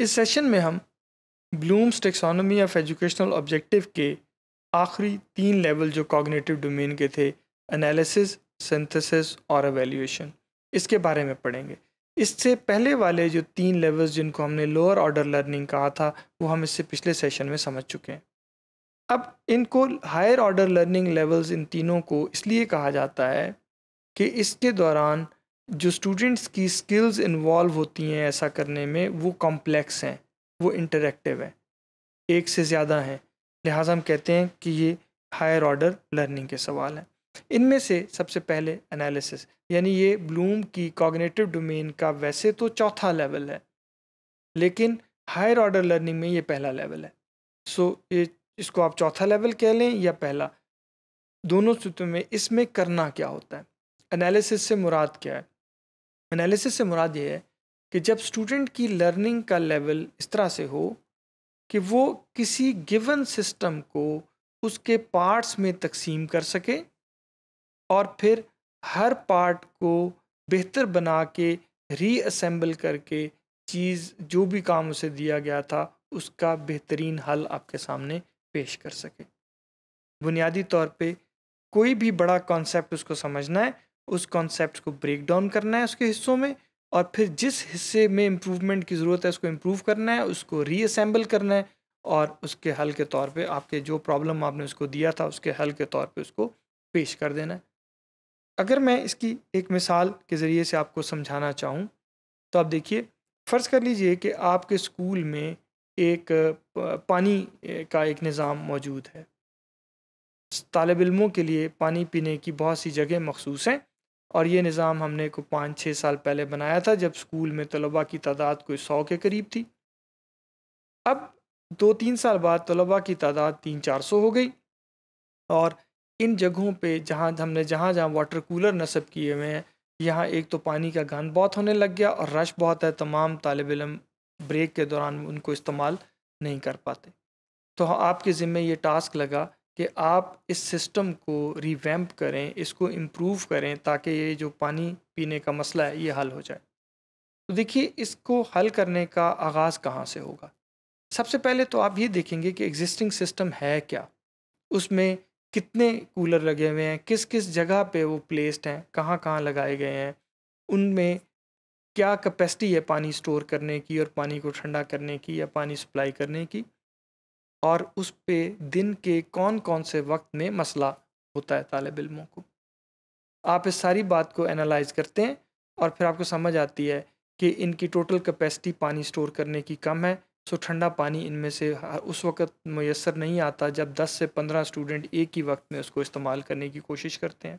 इस सेशन में हम Bloom's taxonomy of educational objective के आखिरी तीन लेवल जो कॉग्निटिव डोमेन के थे एनालिसिस सिंथेसिस और एवेल्यूशन इसके बारे में पढ़ेंगे इससे पहले वाले जो तीन लेवल्स जिनको हमने लोअर ऑर्डर लर्निंग कहा था वो हम इससे पिछले सेशन में समझ चुके हैं अब इनको हायर ऑर्डर लर्निंग लेवल्स इन तीनों को इसलिए कहा जाता है कि इसके दौरान जो स्टूडेंट्स की स्किल्स इन्वॉल्व होती हैं ऐसा करने में वो कॉम्प्लेक्स हैं वो इंटरेक्टिव हैं एक से ज़्यादा हैं लिहाजा हम कहते हैं कि ये हायर ऑर्डर लर्निंग के सवाल हैं इनमें से सबसे पहले एनालिसिस यानी ये ब्लूम की कॉग्नेटिव डोमेन का वैसे तो चौथा लेवल है लेकिन हायर ऑर्डर लर्निंग में ये पहला लेवल है सो so, ये इसको आप चौथा लेवल कह लें या पहला दोनों सूत्रों में इसमें करना क्या होता है एनालिसिस से मुराद क्या है एनालिसिस से मुराद ये है कि जब स्टूडेंट की लर्निंग का लेवल इस तरह से हो कि वो किसी गिवन सिस्टम को उसके पार्ट्स में तकसीम कर सके और फिर हर पार्ट को बेहतर बना के रीअसेंबल करके चीज़ जो भी काम उसे दिया गया था उसका बेहतरीन हल आपके सामने पेश कर सके बुनियादी तौर पे कोई भी बड़ा कॉन्सेप्ट उसको समझना है उस कॉन्सेप्ट को ब्रेक डाउन करना है उसके हिस्सों में और फिर जिस हिस्से में इम्प्रूवमेंट की ज़रूरत है उसको इम्प्रूव करना है उसको रीअसेंबल करना है और उसके हल के तौर पे आपके जो प्रॉब्लम आपने उसको दिया था उसके हल के तौर पे उसको पेश कर देना है अगर मैं इसकी एक मिसाल के ज़रिए से आपको समझाना चाहूँ तो आप देखिए फ़र्ज़ कर लीजिए कि आपके स्कूल में एक पानी का एक निज़ाम मौजूद है तालब इलमों के लिए पानी पीने की बहुत सी जगह मखसूस हैं और ये निज़ाम हमने को पाँच छः साल पहले बनाया था जब स्कूल में तलबा की तादाद कोई सौ के करीब थी अब दो तीन साल बाद तलबा की तादाद तीन चार सौ हो गई और इन जगहों पे जहाँ हमने जहाँ जहाँ वाटर कूलर नस्ब किए हुए हैं यहाँ एक तो पानी का गंद बहुत होने लग गया और रश बहुत है तमाम तालब इलम ब्रेक के दौरान उनको इस्तेमाल नहीं कर पाते तो हाँ, आपके ज़िम्मे ये टास्क लगा कि आप इस सिस्टम को रिवैम्प करें इसको इम्प्रूव करें ताकि ये जो पानी पीने का मसला है ये हल हो जाए तो देखिए इसको हल करने का आगाज़ कहाँ से होगा सबसे पहले तो आप ये देखेंगे कि एग्जिस्टिंग सिस्टम है क्या उसमें कितने कूलर लगे हुए हैं किस किस जगह पे वो प्लेस्ड हैं कहाँ कहाँ लगाए गए हैं उनमें क्या कैपेसिटी है पानी स्टोर करने की और पानी को ठंडा करने की या पानी सप्लाई करने की और उस पे दिन के कौन कौन से वक्त में मसला होता है तालब इलमों को आप इस सारी बात को एनालाइज करते हैं और फिर आपको समझ आती है कि इनकी टोटल कैपेसिटी पानी स्टोर करने की कम है सो ठंडा पानी इनमें से उस वक्त मैसर नहीं आता जब 10 से 15 स्टूडेंट एक ही वक्त में उसको इस्तेमाल करने की कोशिश करते हैं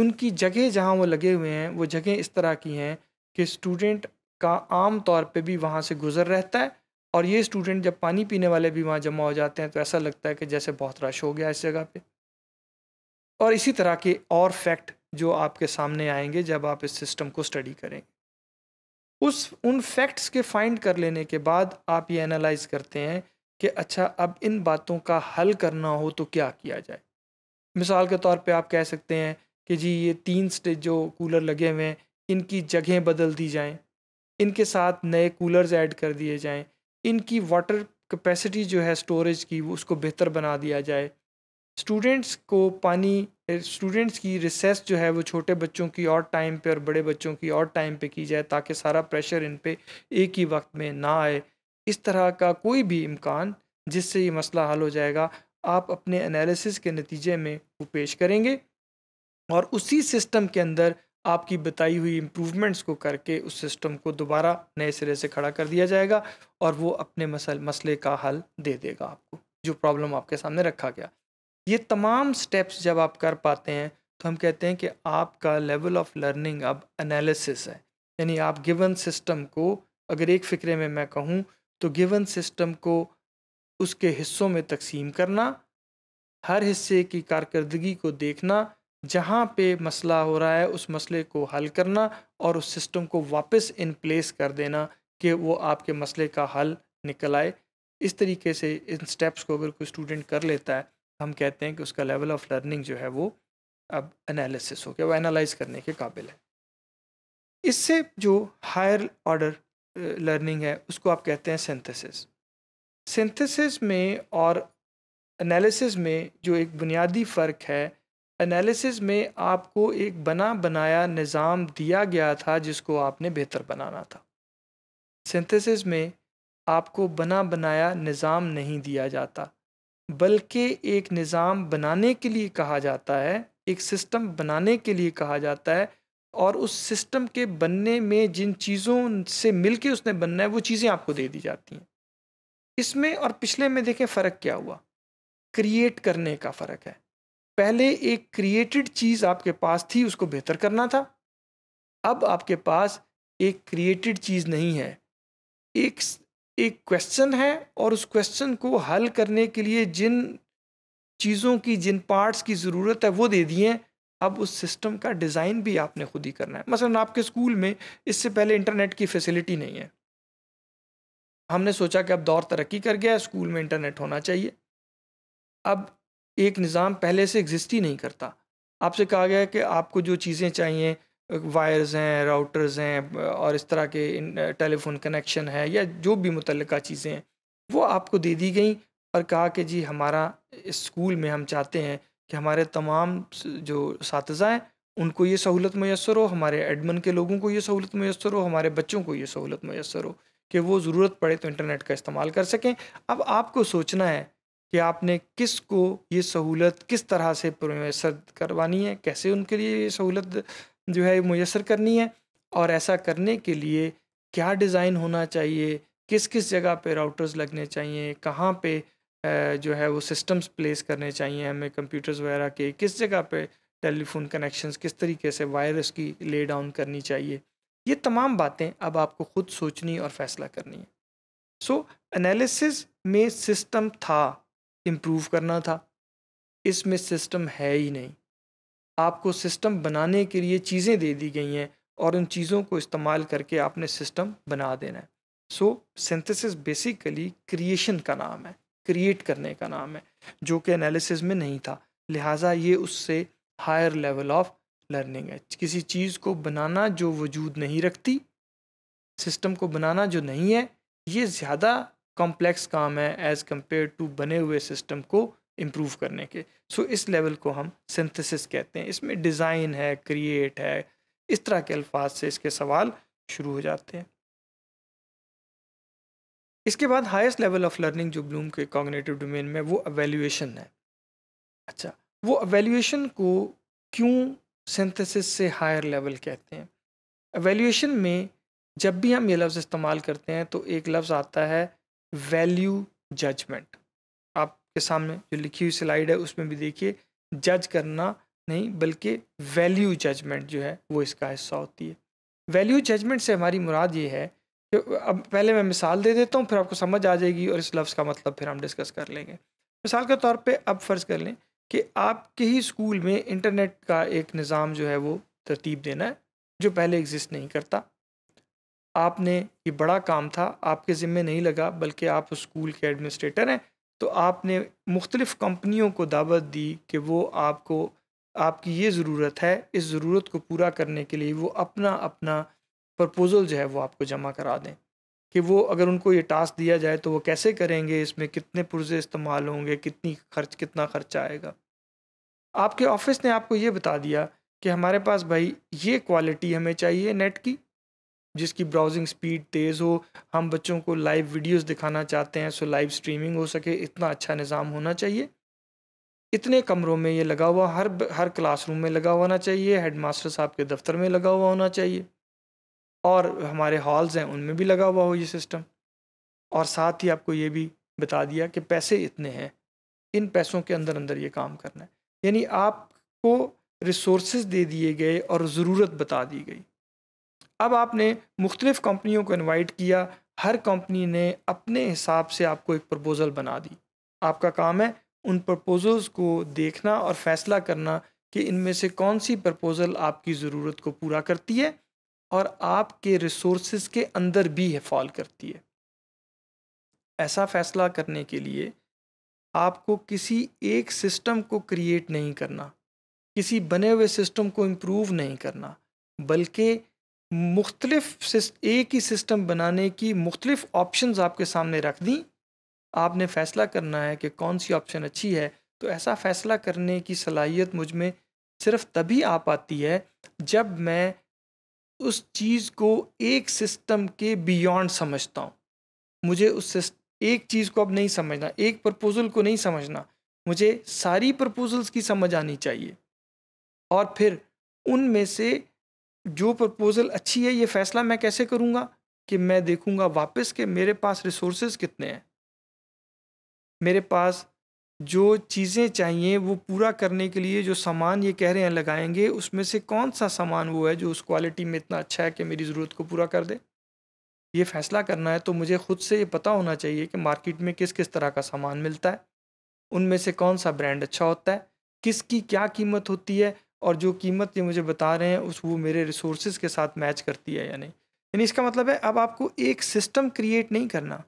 उनकी जगह जहाँ वो लगे हुए हैं वो जगह इस तरह की हैं कि स्टूडेंट का आम तौर पे भी वहाँ से गुज़र रहता है और ये स्टूडेंट जब पानी पीने वाले भी वहाँ जमा हो जाते हैं तो ऐसा लगता है कि जैसे बहुत रश हो गया इस जगह पे और इसी तरह के और फैक्ट जो आपके सामने आएंगे जब आप इस सिस्टम को स्टडी करेंगे उस उन फैक्ट्स के फाइंड कर लेने के बाद आप ये एनालाइज करते हैं कि अच्छा अब इन बातों का हल करना हो तो क्या किया जाए मिसाल के तौर पे आप कह सकते हैं कि जी ये तीन स्टेज जो कूलर लगे हुए हैं इनकी जगहें बदल दी जाएं इनके साथ नए कूलर्स ऐड कर दिए जाएं इनकी वाटर कैपेसिटी जो है स्टोरेज की वो उसको बेहतर बना दिया जाए स्टूडेंट्स को पानी स्टूडेंट्स की रिसेस जो है वो छोटे बच्चों की और टाइम पे और बड़े बच्चों की और टाइम पे की जाए ताकि सारा प्रेशर इन पे एक ही वक्त में ना आए इस तरह का कोई भी इम्कान जिससे ये मसला हल हो जाएगा आप अपने एनालिसिस के नतीजे में वो पेश करेंगे और उसी सिस्टम के अंदर आपकी बताई हुई इम्प्रूवमेंट्स को करके उस सिस्टम को दोबारा नए सिरे से खड़ा कर दिया जाएगा और वो अपने मसल मसले का हल दे देगा आपको जो प्रॉब्लम आपके सामने रखा गया ये तमाम स्टेप्स जब आप कर पाते हैं तो हम कहते हैं कि आपका लेवल ऑफ लर्निंग अब एनालिसिस है यानी आप गिवन सिस्टम को अगर एक फ़िक्रे में मैं कहूँ तो गिवन सिस्टम को उसके हिस्सों में तकसीम करना हर हिस्से की कारकर्दगी को देखना जहाँ पे मसला हो रहा है उस मसले को हल करना और उस सिस्टम को वापस इन प्लेस कर देना कि वो आपके मसले का हल निकल आए इस तरीके से इन स्टेप्स को अगर कोई स्टूडेंट कर लेता है हम कहते हैं कि उसका लेवल ऑफ लर्निंग जो है वो अब एनालिसिस हो गया वो एनालाइज करने के काबिल है इससे जो हायर ऑर्डर लर्निंग है उसको आप कहते हैं सिंथेसिस सिंथेसिस में और एनालिसिस में जो एक बुनियादी फ़र्क है एनालिसिस में आपको एक बना बनाया निज़ाम दिया गया था जिसको आपने बेहतर बनाना था सिंथेसिस में आपको बना बनाया निज़ाम नहीं दिया जाता बल्कि एक निज़ाम बनाने के लिए कहा जाता है एक सिस्टम बनाने के लिए कहा जाता है और उस सिस्टम के बनने में जिन चीज़ों से मिलके उसने बनना है वो चीज़ें आपको दे दी जाती हैं इसमें और पिछले में देखें फ़र्क क्या हुआ क्रिएट करने का फ़र्क है पहले एक क्रिएटेड चीज़ आपके पास थी उसको बेहतर करना था अब आपके पास एक क्रिएटेड चीज़ नहीं है एक एक क्वेश्चन है और उस क्वेश्चन को हल करने के लिए जिन चीज़ों की जिन पार्ट्स की ज़रूरत है वो दे दिए अब उस सिस्टम का डिज़ाइन भी आपने खुद ही करना है मसलन आपके स्कूल में इससे पहले इंटरनेट की फैसिलिटी नहीं है हमने सोचा कि अब दौर तरक्की कर गया है स्कूल में इंटरनेट होना चाहिए अब एक निज़ाम पहले से एग्जिस्ट ही नहीं करता आपसे कहा गया है कि आपको जो चीज़ें चाहिए वायर्स हैं राउटर्स हैं और इस तरह के टेलीफोन कनेक्शन है या जो भी मुतल चीज़ें हैं वो आपको दे दी गई और कहा कि जी हमारा स्कूल में हम चाहते हैं कि हमारे तमाम जो सातजा हैं उनको ये सहूलत मैसर हो हमारे एडमन के लोगों को ये सहूलत मैसर हो हमारे बच्चों को ये सहूलत मैसर हो कि वो ज़रूरत पड़े तो इंटरनेट का इस्तेमाल कर सकें अब आपको सोचना है कि आपने किसको ये सहूलत किस तरह से मैसर करवानी है कैसे उनके लिए ये सहूलत जो है मैसर करनी है और ऐसा करने के लिए क्या डिज़ाइन होना चाहिए किस किस जगह पे राउटर्स लगने चाहिए कहाँ पे जो है वो सिस्टम्स प्लेस करने चाहिए हमें कंप्यूटर्स वगैरह के किस जगह पे टेलीफोन कनेक्शंस किस तरीके से वायरस की ले डाउन करनी चाहिए ये तमाम बातें अब आपको खुद सोचनी और फैसला करनी है सो so, एनालिसिस में सिस्टम था इम्प्रूव करना था इसमें सिस्टम है ही नहीं आपको सिस्टम बनाने के लिए चीज़ें दे दी गई हैं और उन चीज़ों को इस्तेमाल करके आपने सिस्टम बना देना है सो सिंथेसिस बेसिकली क्रिएशन का नाम है क्रिएट करने का नाम है जो कि एनालिसिस में नहीं था लिहाजा ये उससे हायर लेवल ऑफ लर्निंग है किसी चीज़ को बनाना जो वजूद नहीं रखती सिस्टम को बनाना जो नहीं है ये ज़्यादा कॉम्प्लेक्स काम है एज़ कम्पेयर टू बने हुए सिस्टम को इम्प्रूव करने के सो so, इस लेवल को हम सिंथेसिस कहते हैं इसमें डिज़ाइन है क्रिएट है इस तरह के अल्फाज से इसके सवाल शुरू हो जाते हैं इसके बाद हाईएस्ट लेवल ऑफ लर्निंग जो ब्लूम के कॉग्नेटिव डोमेन में वो अवेल्यूएशन है अच्छा वो अवेल्यूएशन को क्यों सिंथेसिस से हायर लेवल कहते हैं अवेल्यूएशन में जब भी हम ये लफ्ज़ इस्तेमाल करते हैं तो एक लफ्ज़ आता है वैल्यू जजमेंट आपके सामने जो लिखी हुई स्लाइड है उसमें भी देखिए जज करना नहीं बल्कि वैल्यू जजमेंट जो है वो इसका हिस्सा होती है वैल्यू जजमेंट से हमारी मुराद ये है कि अब पहले मैं मिसाल दे देता हूँ फिर आपको समझ आ जाएगी और इस लफ्ज़ का मतलब फिर हम डिस्कस कर लेंगे मिसाल के तौर पे अब फ़र्ज़ कर लें कि आपके ही स्कूल में इंटरनेट का एक निज़ाम जो है वो तरतीब देना है जो पहले एग्जिस्ट नहीं करता आपने ये बड़ा काम था आपके ज़िम्मे नहीं लगा बल्कि आप स्कूल के एडमिनिस्ट्रेटर हैं तो आपने मुख्तलिफ़ कंपनियों को दावत दी कि वो आपको आपकी ये ज़रूरत है इस ज़रूरत को पूरा करने के लिए वो अपना अपना प्रपोज़ल जो है वो आपको जमा करा दें कि वो अगर उनको ये टास्क दिया जाए तो वो कैसे करेंगे इसमें कितने पुरजे इस्तेमाल होंगे कितनी खर्च कितना खर्चा आएगा आपके ऑफिस ने आपको ये बता दिया कि हमारे पास भाई ये क्वालिटी हमें चाहिए नेट की जिसकी ब्राउजिंग स्पीड तेज़ हो हम बच्चों को लाइव वीडियोस दिखाना चाहते हैं सो लाइव स्ट्रीमिंग हो सके इतना अच्छा निज़ाम होना चाहिए इतने कमरों में ये लगा हुआ हर हर क्लासरूम में लगा हुआ होना चाहिए हेडमास्टर साहब के दफ्तर में लगा हुआ होना चाहिए और हमारे हॉल्स हैं उनमें भी लगा हुआ हो ये सिस्टम और साथ ही आपको ये भी बता दिया कि पैसे इतने हैं इन पैसों के अंदर अंदर ये काम करना है यानी आपको रिसोर्स दे दिए गए और ज़रूरत बता दी गई अब आपने मुख्तलिफ़ कंपनियों को इनवाइट किया हर कंपनी ने अपने हिसाब से आपको एक प्रपोज़ल बना दी आपका काम है उन प्रपोज़ल्स को देखना और फ़ैसला करना कि इनमें से कौन सी प्रपोज़ल आपकी ज़रूरत को पूरा करती है और आपके रिसोर्स के अंदर भी है फॉल करती है ऐसा फ़ैसला करने के लिए आपको किसी एक सिस्टम को क्रिएट नहीं करना किसी बने हुए सिस्टम को इम्प्रूव नहीं करना बल्कि मुख्तलिफ एक ही सिस्टम बनाने की मुख्तलिफ ऑप्शन आपके सामने रख दी आपने फ़ैसला करना है कि कौन सी ऑप्शन अच्छी है तो ऐसा फ़ैसला करने की सलाहियत मुझ में सिर्फ तभी आ पाती है जब मैं उस चीज़ को एक सिस्टम के बियॉन्ड समझता हूँ मुझे उस एक चीज़ को अब नहीं समझना एक प्रपोज़ल को नहीं समझना मुझे सारी प्रपोजल्स की समझ आनी चाहिए और फिर उनमें से जो प्रपोज़ल अच्छी है ये फ़ैसला मैं कैसे करूँगा कि मैं देखूँगा वापस के मेरे पास रिसोर्सेज कितने हैं मेरे पास जो चीज़ें चाहिए वो पूरा करने के लिए जो सामान ये कह रहे हैं लगाएंगे उसमें से कौन सा सामान वो है जो उस क्वालिटी में इतना अच्छा है कि मेरी ज़रूरत को पूरा कर दे ये फ़ैसला करना है तो मुझे ख़ुद से ये पता होना चाहिए कि मार्केट में किस किस तरह का सामान मिलता है उनमें से कौन सा ब्रांड अच्छा होता है किसकी क्या कीमत होती है और जो कीमत ये मुझे बता रहे हैं उस वो मेरे रिसोर्सेज के साथ मैच करती है यानी यानी इसका मतलब है अब आपको एक सिस्टम क्रिएट नहीं करना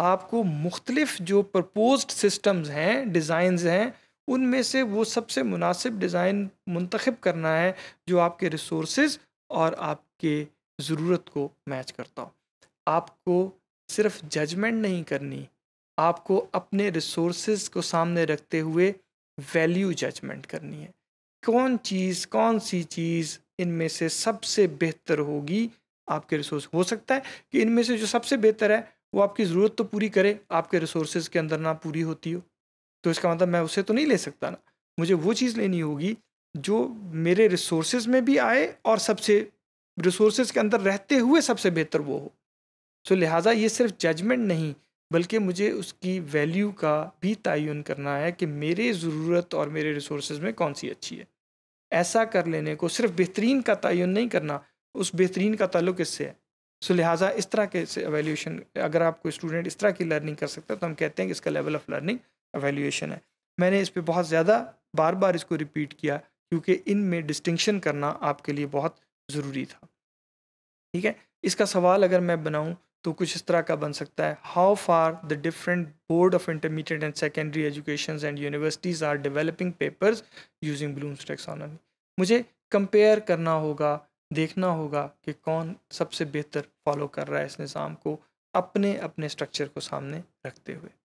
आपको मुख्तलिफ जो प्रपोज सिस्टम्स हैं डिज़ाइन हैं उनमें से वो सबसे मुनासिब डिज़ाइन मंतखब करना है जो आपके रिसोर्स और आपके ज़रूरत को मैच करता हो आपको सिर्फ जजमेंट नहीं करनी आपको अपने रिसोर्स को सामने रखते हुए वैल्यू जजमेंट करनी है कौन चीज़ कौन सी चीज़ इनमें से सबसे बेहतर होगी आपके रिसोर्स हो सकता है कि इनमें से जो सबसे बेहतर है वो आपकी ज़रूरत तो पूरी करे आपके रिसोर्स के अंदर ना पूरी होती हो तो इसका मतलब मैं उसे तो नहीं ले सकता ना मुझे वो चीज़ लेनी होगी जो मेरे रिसोर्स में भी आए और सबसे रिसोर्स के अंदर रहते हुए सबसे बेहतर वो हो सो तो लिहाजा ये सिर्फ जजमेंट नहीं बल्कि मुझे उसकी वैल्यू का भी तयन करना है कि मेरे ज़रूरत और मेरे रिसोर्स में कौन सी अच्छी है ऐसा कर लेने को सिर्फ बेहतरीन का तयन नहीं करना उस बेहतरीन का ताल्लुक इससे है सो लिहाजा इस तरह के एवेल्यूशन अगर आप कोई स्टूडेंट इस तरह की लर्निंग कर सकता है तो हम कहते हैं कि इसका लेवल ऑफ लर्निंग एवेल्यूशन है मैंने इस पर बहुत ज़्यादा बार बार इसको रिपीट किया क्योंकि इन में डिस्टिंक्शन करना आपके लिए बहुत ज़रूरी था ठीक है इसका सवाल अगर मैं बनाऊँ तो कुछ इस तरह का बन सकता है how far the different board of intermediate and secondary education and universities are developing papers using Bloom's taxonomy मुझे कंपेयर करना होगा देखना होगा कि कौन सबसे बेहतर फॉलो कर रहा है इस निज़ाम को अपने अपने स्ट्रक्चर को सामने रखते हुए